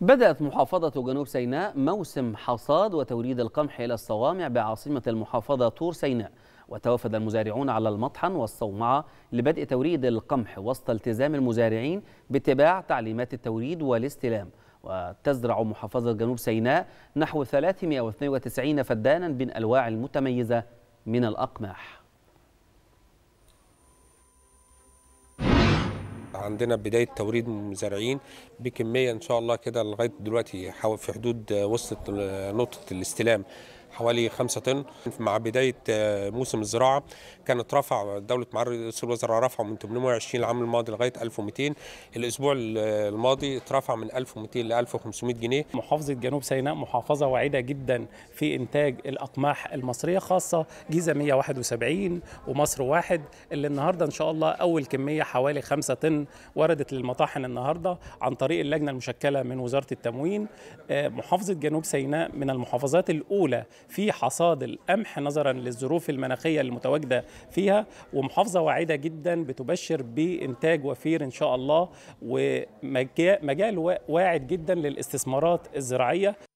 بدأت محافظة جنوب سيناء موسم حصاد وتوريد القمح إلى الصوامع بعاصمة المحافظة طور سيناء وتوافد المزارعون على المطحن والصومعة لبدء توريد القمح وسط التزام المزارعين باتباع تعليمات التوريد والاستلام وتزرع محافظة جنوب سيناء نحو 392 فدانا بالأنواع المتميزة من الأقماح عندنا بدايه توريد مزارعين بكميه ان شاء الله كده لغايه دلوقتي في حدود آه، وصلت آه، نقطه الاستلام حوالي 5 طن مع بدايه آه، موسم الزراعه كانت رفع دوله معالي رئيس الوزراء رفعوا من 820 العام الماضي لغايه 1200 الاسبوع الماضي اترفع من 1200 ل 1500 جنيه محافظه جنوب سيناء محافظه واعده جدا في انتاج الاقماح المصريه خاصه جيزه 171 ومصر واحد اللي النهارده ان شاء الله اول كميه حوالي 5 طن وردت للمطاحن النهارده عن طريق اللجنه المشكله من وزاره التموين آه، محافظه جنوب سيناء من المحافظات الاولى في حصاد القمح نظرا للظروف المناخيه المتواجده فيها ومحافظه واعده جدا بتبشر بانتاج وفير ان شاء الله ومجال واعد جدا للاستثمارات الزراعيه